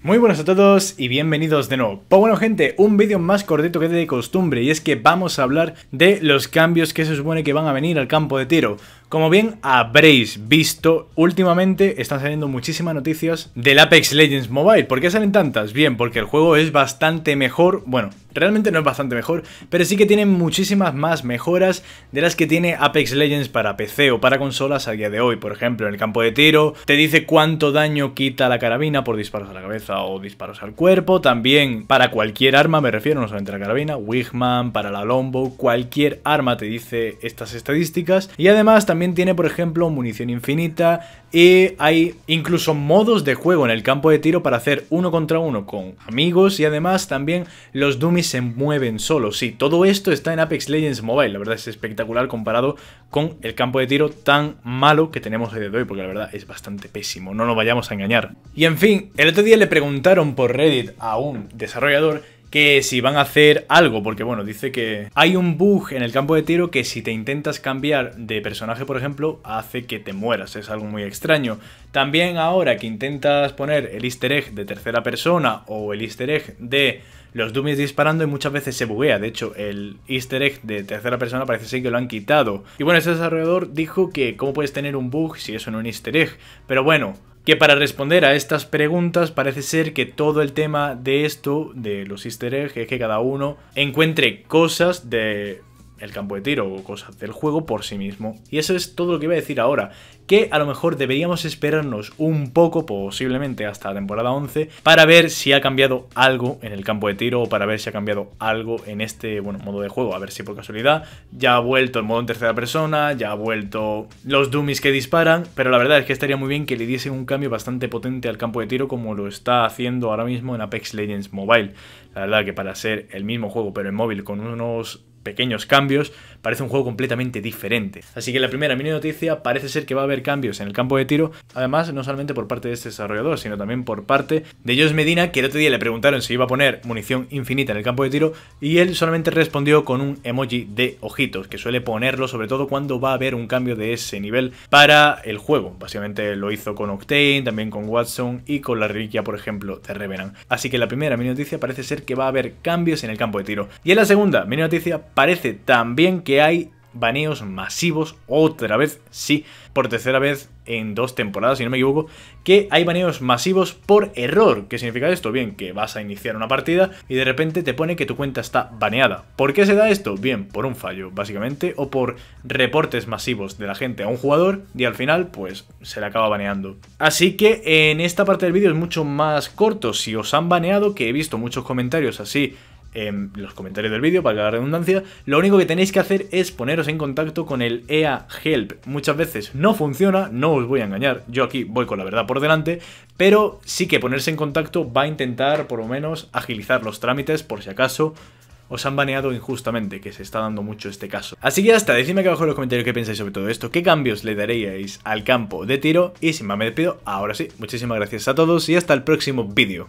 Muy buenas a todos y bienvenidos de nuevo. Pues bueno gente, un vídeo más cortito que de costumbre y es que vamos a hablar de los cambios que se supone que van a venir al campo de tiro. Como bien habréis visto, últimamente están saliendo muchísimas noticias del Apex Legends Mobile. ¿Por qué salen tantas? Bien, porque el juego es bastante mejor. Bueno, realmente no es bastante mejor, pero sí que tiene muchísimas más mejoras de las que tiene Apex Legends para PC o para consolas a día de hoy. Por ejemplo, en el campo de tiro te dice cuánto daño quita la carabina por disparos a la cabeza o disparos al cuerpo. También para cualquier arma, me refiero, no solamente a la carabina, Wigman, para la Lombo, cualquier arma te dice estas estadísticas. Y además también también tiene, por ejemplo, munición infinita y hay incluso modos de juego en el campo de tiro para hacer uno contra uno con amigos y además también los dummies se mueven solos. Sí, todo esto está en Apex Legends Mobile, la verdad es espectacular comparado con el campo de tiro tan malo que tenemos hoy de hoy, porque la verdad es bastante pésimo, no nos vayamos a engañar. Y en fin, el otro día le preguntaron por Reddit a un desarrollador que si van a hacer algo, porque bueno, dice que hay un bug en el campo de tiro que si te intentas cambiar de personaje, por ejemplo, hace que te mueras, es algo muy extraño. También ahora que intentas poner el easter egg de tercera persona o el easter egg de los dummies disparando y muchas veces se buguea, de hecho el easter egg de tercera persona parece ser que lo han quitado. Y bueno, ese desarrollador dijo que cómo puedes tener un bug si eso no es un easter egg, pero bueno, que para responder a estas preguntas parece ser que todo el tema de esto, de los easter eggs, es que cada uno encuentre cosas de el campo de tiro o cosas del juego por sí mismo. Y eso es todo lo que iba a decir ahora, que a lo mejor deberíamos esperarnos un poco, posiblemente hasta la temporada 11, para ver si ha cambiado algo en el campo de tiro o para ver si ha cambiado algo en este bueno, modo de juego. A ver si por casualidad ya ha vuelto el modo en tercera persona, ya ha vuelto los dummies que disparan, pero la verdad es que estaría muy bien que le diesen un cambio bastante potente al campo de tiro como lo está haciendo ahora mismo en Apex Legends Mobile. La verdad que para ser el mismo juego pero en móvil con unos pequeños cambios, parece un juego completamente diferente. Así que la primera mini noticia parece ser que va a haber cambios en el campo de tiro, además no solamente por parte de este desarrollador, sino también por parte de Josh Medina, que el otro día le preguntaron si iba a poner munición infinita en el campo de tiro y él solamente respondió con un emoji de ojitos, que suele ponerlo sobre todo cuando va a haber un cambio de ese nivel para el juego. Básicamente lo hizo con Octane, también con Watson y con la reliquia, por ejemplo, de Revenant. Así que la primera mini noticia parece ser que va a haber cambios en el campo de tiro. Y en la segunda mini noticia parece también que que hay baneos masivos otra vez, sí, por tercera vez en dos temporadas, si no me equivoco, que hay baneos masivos por error. ¿Qué significa esto? Bien, que vas a iniciar una partida y de repente te pone que tu cuenta está baneada. ¿Por qué se da esto? Bien, por un fallo, básicamente, o por reportes masivos de la gente a un jugador y al final, pues, se le acaba baneando. Así que en esta parte del vídeo es mucho más corto. Si os han baneado, que he visto muchos comentarios así en los comentarios del vídeo, para la redundancia, lo único que tenéis que hacer es poneros en contacto con el EA Help. Muchas veces no funciona, no os voy a engañar, yo aquí voy con la verdad por delante, pero sí que ponerse en contacto va a intentar por lo menos agilizar los trámites por si acaso os han baneado injustamente, que se está dando mucho este caso. Así que hasta, decidme acá abajo en los comentarios qué pensáis sobre todo esto, qué cambios le daríais al campo de tiro y sin más me despido, ahora sí, muchísimas gracias a todos y hasta el próximo vídeo.